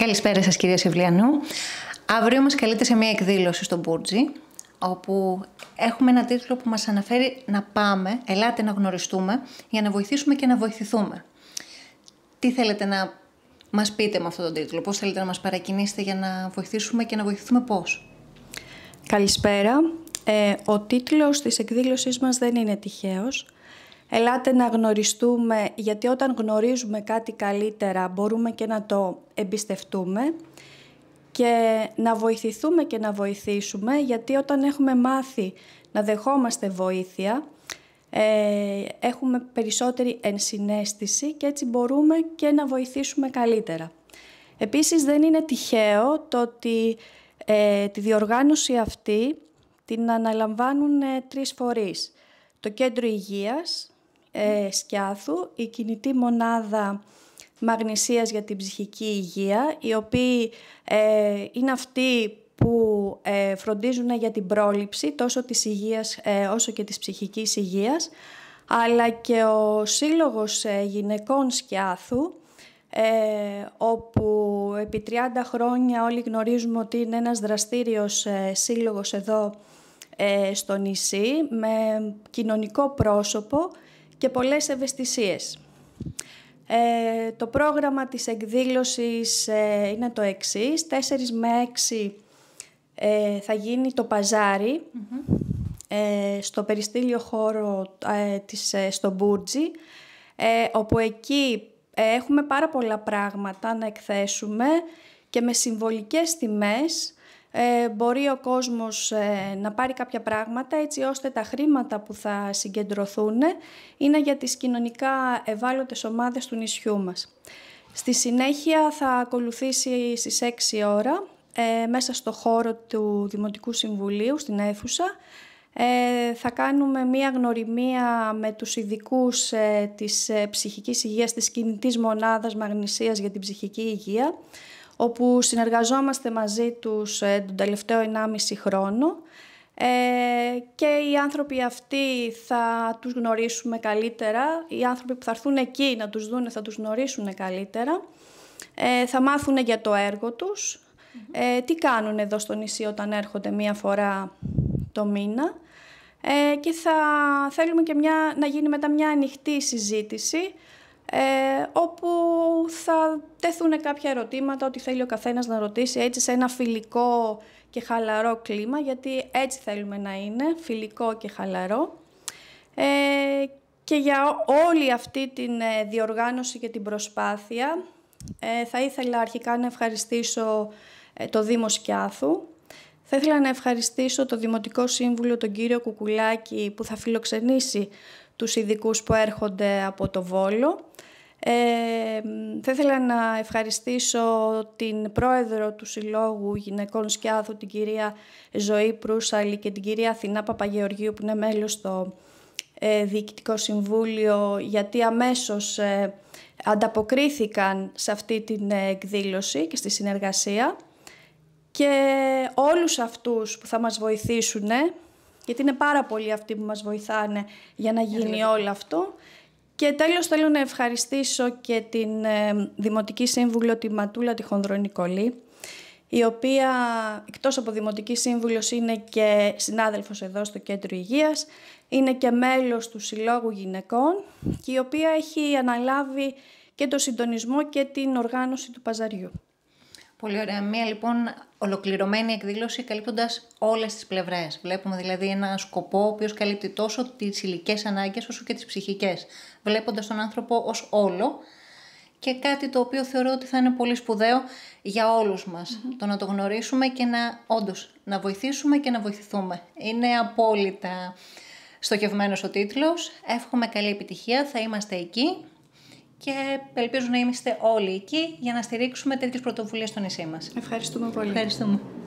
Καλησπέρα σας κυρία Σευλιανού. Αύριο μας καλείτε σε μια εκδήλωση στο Μπούρτζι, όπου έχουμε ένα τίτλο που μας αναφέρει να πάμε, ελάτε να γνωριστούμε, για να βοηθήσουμε και να βοηθηθούμε. Τι θέλετε να μας πείτε με αυτόν τον τίτλο, πώς θέλετε να μας παρακινήσετε για να βοηθήσουμε και να βοηθηθούμε πώς. Καλησπέρα. Ε, ο τίτλος της εκδήλωσής μας δεν είναι τυχαίος. Ελάτε να γνωριστούμε γιατί όταν γνωρίζουμε κάτι καλύτερα μπορούμε και να το εμπιστευτούμε και να βοηθηθούμε και να βοηθήσουμε γιατί όταν έχουμε μάθει να δεχόμαστε βοήθεια ε, έχουμε περισσότερη ενσυναίσθηση και έτσι μπορούμε και να βοηθήσουμε καλύτερα. Επίσης δεν είναι τυχαίο το ότι ε, τη διοργάνωση αυτή την αναλαμβάνουν ε, τρεις φορείς. Το Κέντρο Υγείας, ε, Σκιάθου, η κινητή μονάδα μαγνησίας για την ψυχική υγεία, οι οποίοι ε, είναι αυτοί που ε, φροντίζουν για την πρόληψη τόσο της υγείας ε, όσο και της ψυχικής υγείας, αλλά και ο Σύλλογος Γυναικών Σκιάθου, όπου επί 30 χρόνια όλοι γνωρίζουμε ότι είναι ένας δραστήριος σύλλογος εδώ στο νησί, με κοινωνικό πρόσωπο και πολλές ευαισθησίες. Ε, το πρόγραμμα της εκδήλωσης ε, είναι το εξής. 4 με 6 ε, θα γίνει το παζαρι ε, στο περιστήλιο χώρο της, στο Μπούρτζι, όπου εκεί έχουμε πάρα πολλά πράγματα να εκθέσουμε και με συμβολικές τιμές ε, μπορεί ο κόσμος ε, να πάρει κάποια πράγματα έτσι ώστε τα χρήματα που θα συγκεντρωθούν είναι για τις κοινωνικά ευάλωτες ομάδες του νησιού μας. Στη συνέχεια θα ακολουθήσει στις 6 ώρα ε, μέσα στο χώρο του Δημοτικού Συμβουλίου στην αίθουσα ε, θα κάνουμε μία γνωριμία με τους ειδικούς της ψυχικής υγείας της κινητής μονάδας μαγνησίας για την ψυχική υγεία όπου συνεργαζόμαστε μαζί τους ε, τον τελευταίο 1,5 χρόνο ε, και οι άνθρωποι αυτοί θα τους γνωρίσουμε καλύτερα, οι άνθρωποι που θα έρθουν εκεί να τους δουν θα τους γνωρίσουν καλύτερα, ε, θα μάθουν για το έργο τους, ε, τι κάνουν εδώ στο νησί όταν έρχονται μία φορά το μήνα ε, και θα θέλουμε και μια, να γίνει μετά μια ανοιχτή συζήτηση θα τεθούν κάποια ερωτήματα ότι θέλει ο καθένας να ρωτήσει έτσι σε ένα φιλικό και χαλαρό κλίμα, γιατί έτσι θέλουμε να είναι, φιλικό και χαλαρό. Ε, και για όλη αυτή την ε, διοργάνωση και την προσπάθεια ε, θα ήθελα αρχικά να ευχαριστήσω το Δήμο Σκιάθου. Θα ήθελα να ευχαριστήσω το Δημοτικό Σύμβουλο, τον κύριο Κουκουλάκη, που θα φιλοξενήσει τους ειδικούς που έρχονται από το Βόλο. Ε, θα ήθελα να ευχαριστήσω την πρόεδρο του Συλλόγου Γυναικών Σκιάθου, την κυρία Ζωή Προύσαλη και την κυρία Αθηνά Παπαγεωργίου που είναι μέλος στο ε, Διοικητικό Συμβούλιο γιατί αμέσως ε, ανταποκρίθηκαν σε αυτή την ε, εκδήλωση και στη συνεργασία και όλους αυτούς που θα μας βοηθήσουν, γιατί είναι πάρα πολλοί αυτοί που μας βοηθάνε για να γίνει όλο αυτό, και τέλος θέλω να ευχαριστήσω και την ε, Δημοτική Σύμβουλο τη Ματούλα τη η οποία εκτός από Δημοτική Σύμβουλος είναι και συνάδελφος εδώ στο Κέντρο Υγείας, είναι και μέλος του Συλλόγου Γυναικών και η οποία έχει αναλάβει και το συντονισμό και την οργάνωση του παζαριού. Πολύ ωραία. Μία λοιπόν ολοκληρωμένη εκδήλωση καλύπτοντας όλες τις πλευρές. Βλέπουμε δηλαδή ένα σκοπό ο οποίος καλύπτει τόσο τις υλικές ανάγκες όσο και τις ψυχικές. Βλέποντας τον άνθρωπο ως όλο και κάτι το οποίο θεωρώ ότι θα είναι πολύ σπουδαίο για όλους μας. Το να το γνωρίσουμε και να όντως να βοηθήσουμε και να βοηθηθούμε. Είναι απόλυτα στοχευμένος ο τίτλος. Εύχομαι καλή επιτυχία, θα είμαστε εκεί και ελπίζω να είμαστε όλοι εκεί για να στηρίξουμε τέτοιες πρωτοβουλίες στο νησί μας. Ευχαριστούμε πολύ. Ευχαριστούμε.